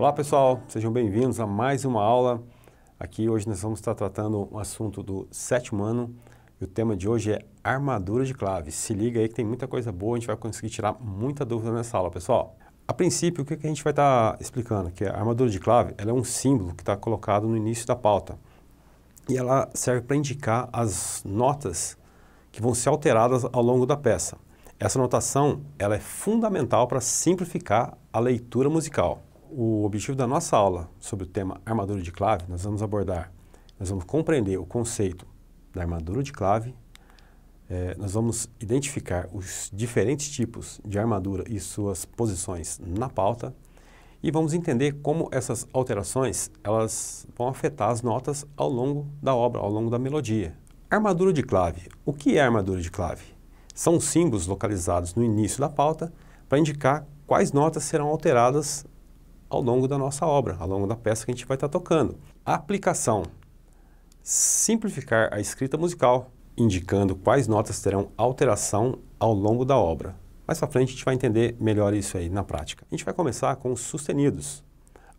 Olá pessoal, sejam bem-vindos a mais uma aula. Aqui hoje nós vamos estar tratando um assunto do sétimo ano e o tema de hoje é armadura de clave. Se liga aí que tem muita coisa boa, a gente vai conseguir tirar muita dúvida nessa aula, pessoal. A princípio, o que, a gente vai estar explicando? Que a armadura de clave ela é um símbolo que está colocado no início da pauta e ela serve para indicar as notas que vão ser alteradas ao longo da peça. Essa notação ela é fundamental para simplificar a leitura musical o objetivo da nossa aula sobre o tema armadura de clave, nós vamos abordar, nós vamos compreender o conceito da armadura de clave, é, nós vamos identificar os diferentes tipos de armadura e suas posições na pauta e vamos entender como essas alterações elas vão afetar as notas ao longo da obra, ao longo da melodia. Armadura de clave. O que é armadura de clave? São símbolos localizados no início da pauta para indicar quais notas serão alteradas ao longo da nossa obra, ao longo da peça que a gente vai estar tocando. A aplicação. Simplificar a escrita musical, indicando quais notas terão alteração ao longo da obra. Mais para frente a gente vai entender melhor isso aí na prática. A gente vai começar com os sustenidos.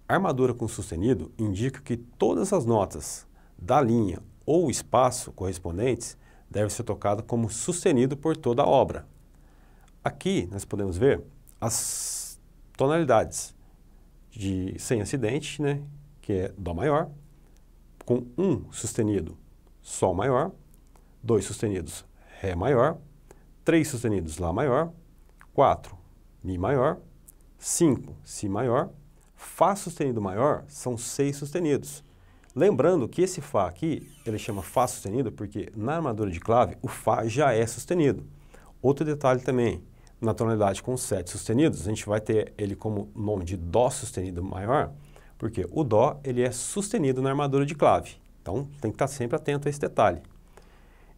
A armadura com sustenido indica que todas as notas da linha ou espaço correspondentes devem ser tocadas como sustenido por toda a obra. Aqui nós podemos ver as tonalidades de, sem acidente, né, que é Dó maior, com um sustenido Sol maior, dois sustenidos Ré maior, três sustenidos Lá maior, quatro Mi maior, cinco Si maior, Fá sustenido maior são seis sustenidos. Lembrando que esse Fá aqui, ele chama Fá sustenido porque na armadura de clave o Fá já é sustenido. Outro detalhe também, na tonalidade com sete sustenidos, a gente vai ter ele como nome de Dó sustenido maior, porque o Dó ele é sustenido na armadura de clave. Então, tem que estar sempre atento a esse detalhe.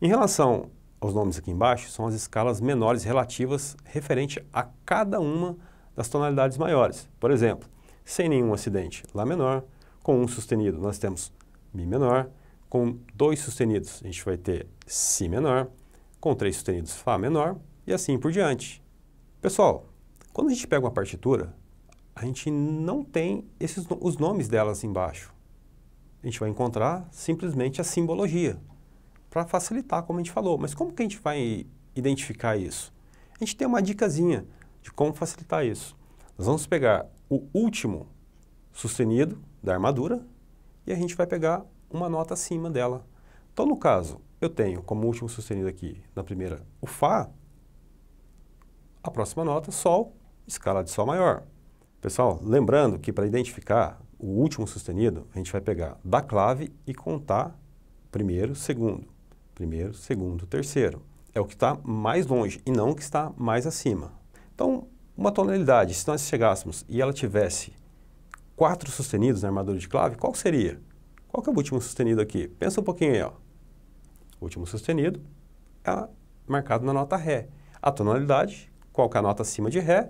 Em relação aos nomes aqui embaixo, são as escalas menores relativas referente a cada uma das tonalidades maiores. Por exemplo, sem nenhum acidente, Lá menor, com um sustenido nós temos Mi menor, com dois sustenidos a gente vai ter Si menor, com três sustenidos Fá menor e assim por diante. Pessoal, quando a gente pega uma partitura, a gente não tem esses, os nomes delas embaixo. A gente vai encontrar simplesmente a simbologia, para facilitar, como a gente falou. Mas como que a gente vai identificar isso? A gente tem uma dicasinha de como facilitar isso. Nós vamos pegar o último sustenido da armadura e a gente vai pegar uma nota acima dela. Então, no caso, eu tenho como último sustenido aqui na primeira o Fá, a próxima nota, Sol, escala de Sol maior. Pessoal, lembrando que para identificar o último sustenido, a gente vai pegar da clave e contar primeiro, segundo, primeiro, segundo, terceiro. É o que está mais longe e não o que está mais acima. Então, uma tonalidade, se nós chegássemos e ela tivesse quatro sustenidos na armadura de clave, qual seria? Qual que é o último sustenido aqui? Pensa um pouquinho aí, ó. O último sustenido é marcado na nota Ré. A tonalidade qual que é a nota acima de Ré?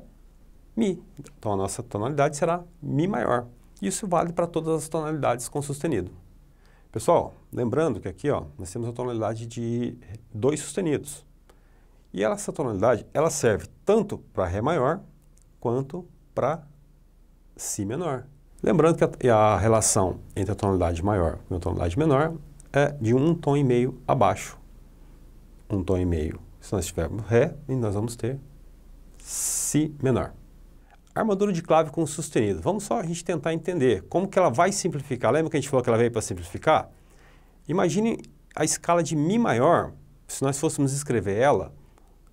Mi. Então a nossa tonalidade será Mi maior. Isso vale para todas as tonalidades com sustenido. Pessoal, lembrando que aqui ó, nós temos a tonalidade de dois sustenidos. E essa tonalidade ela serve tanto para Ré maior quanto para Si menor. Lembrando que a, a, relação entre a tonalidade maior e a tonalidade menor é de um tom e meio abaixo. Um tom e meio se nós tivermos Ré, nós vamos ter Si menor. Armadura de clave com sustenido. Vamos só a gente tentar entender como que ela vai simplificar. Lembra que a gente falou que ela veio para simplificar? Imagine a escala de Mi maior, se nós fôssemos escrever ela,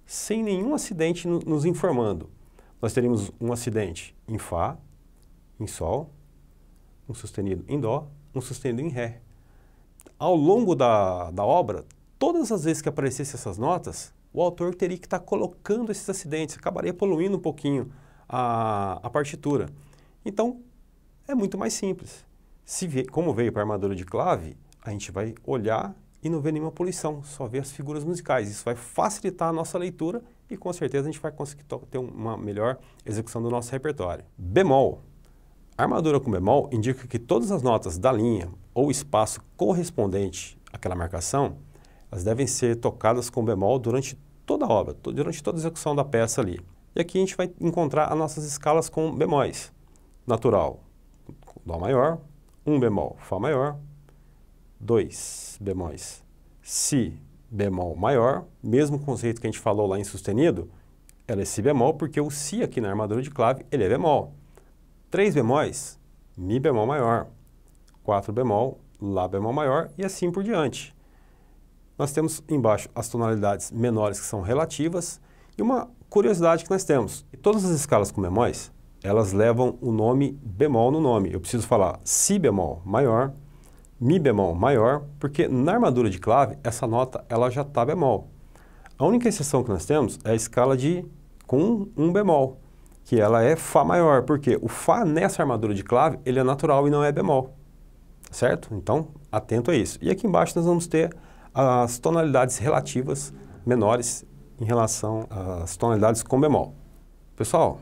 sem nenhum acidente no, nos informando. Nós teríamos um acidente em Fá, em Sol, um sustenido em Dó, um sustenido em Ré. Ao longo da, da obra, todas as vezes que aparecessem essas notas, o autor teria que estar tá colocando esses acidentes, acabaria poluindo um pouquinho a, a partitura. Então, é muito mais simples. Se vê, como veio para a armadura de clave, a gente vai olhar e não vê nenhuma poluição, só vê as figuras musicais. Isso vai facilitar a nossa leitura e com certeza a gente vai conseguir ter uma melhor execução do nosso repertório. Bemol. A armadura com bemol indica que todas as notas da linha ou espaço correspondente àquela marcação, elas devem ser tocadas com bemol durante toda a obra, durante toda a execução da peça ali. E aqui a gente vai encontrar as nossas escalas com bemóis. Natural, Dó maior, um bemol, Fá maior, dois bemóis, Si bemol maior, mesmo conceito que a gente falou lá em sustenido, ela é Si bemol, porque o Si aqui na armadura de clave, ele é bemol. três bemóis, Mi bemol maior, quatro bemol, Lá bemol maior e assim por diante nós temos embaixo as tonalidades menores que são relativas e uma curiosidade que nós temos. Todas as escalas com bemóis, elas levam o nome bemol no nome. Eu preciso falar si bemol maior, mi bemol maior, porque na armadura de clave, essa nota ela já está bemol. A única exceção que nós temos é a escala de com um bemol, que ela é Fá maior, porque o Fá nessa armadura de clave, ele é natural e não é bemol, certo? Então, atento a isso. E aqui embaixo nós vamos ter as tonalidades relativas menores em relação às tonalidades com bemol. Pessoal,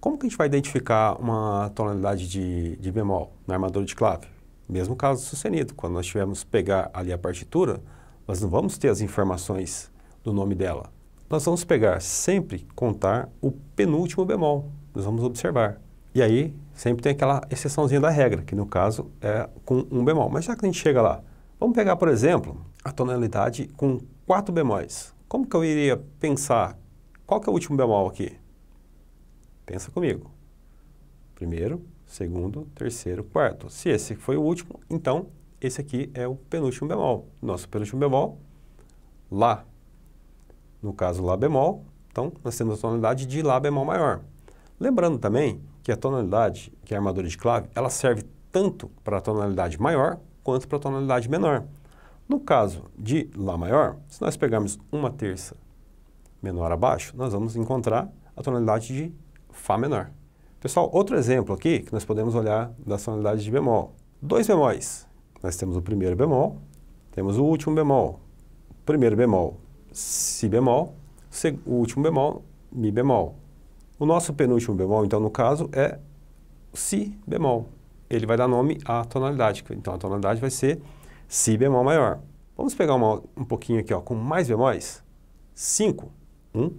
como que a gente vai identificar uma tonalidade de, de bemol na armadura de clave? Mesmo caso sustenido, quando nós tivermos pegar ali a partitura, nós não vamos ter as informações do nome dela. Nós vamos pegar sempre contar o penúltimo bemol, nós vamos observar. E aí, sempre tem aquela exceçãozinha da regra, que no caso é com um bemol. Mas já que a gente chega lá, vamos pegar, por exemplo, a tonalidade com quatro bemóis. Como que eu iria pensar qual que é o último bemol aqui? Pensa comigo. Primeiro, segundo, terceiro, quarto. Se esse foi o último, então esse aqui é o penúltimo bemol. Nosso penúltimo bemol, Lá. No caso, Lá bemol, então nós temos a tonalidade de Lá bemol maior. Lembrando também que a tonalidade, que é a armadura de clave, ela serve tanto para a tonalidade maior quanto para a tonalidade menor. No caso de Lá maior, se nós pegarmos uma terça menor abaixo, nós vamos encontrar a tonalidade de Fá menor. Pessoal, outro exemplo aqui que nós podemos olhar da tonalidade de bemol. Dois bemóis. Nós temos o primeiro bemol, temos o último bemol. Primeiro bemol, Si bemol. O último bemol, Mi bemol. O nosso penúltimo bemol, então, no caso, é Si bemol. Ele vai dar nome à tonalidade. Então, a tonalidade vai ser Si bemol maior. Vamos pegar uma, um pouquinho aqui ó, com mais bemóis. 5. 1,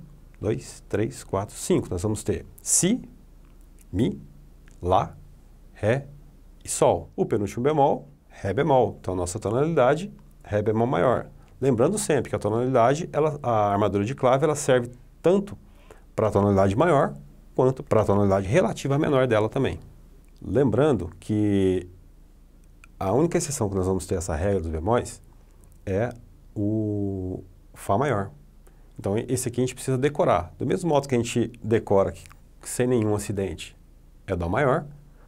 2, 3, 4, 5. Nós vamos ter Si, Mi, Lá, Ré e Sol. O penúltimo bemol, Ré bemol. Então, nossa tonalidade, Ré bemol maior. Lembrando sempre que a tonalidade, ela, a armadura de clave, ela serve tanto para a tonalidade maior quanto para a tonalidade relativa menor dela também. Lembrando que a única exceção que nós vamos ter essa regra dos bemóis é o Fá maior. Então, esse aqui a gente precisa decorar. Do mesmo modo que a gente decora que sem nenhum acidente é Dó maior,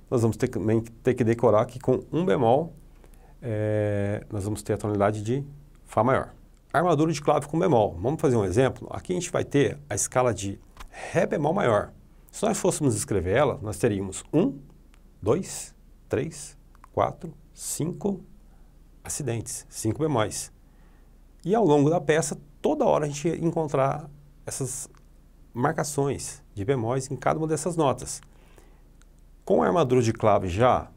nós vamos ter, também ter que decorar que com um bemol é, nós vamos ter a tonalidade de Fá maior. Armadura de clave com bemol. Vamos fazer um exemplo? Aqui a gente vai ter a escala de Ré bemol maior. Se nós fôssemos escrever ela, nós teríamos 1, 2, 3, 4, cinco acidentes, cinco bemóis. E ao longo da peça, toda hora a gente ia encontrar essas marcações de bemóis em cada uma dessas notas. Com a armadura de clave já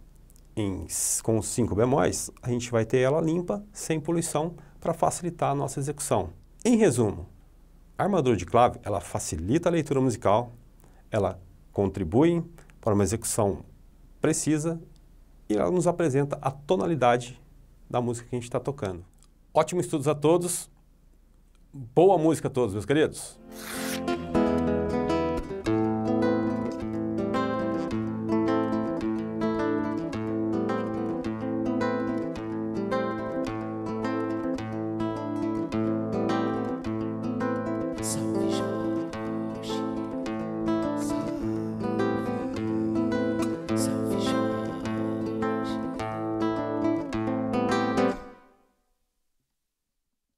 em, com os cinco bemóis, a gente vai ter ela limpa, sem poluição, para facilitar a nossa execução. Em resumo, a armadura de clave ela facilita a leitura musical, ela contribui para uma execução precisa e ela nos apresenta a tonalidade da música que a gente está tocando. Ótimos estudos a todos, boa música a todos, meus queridos!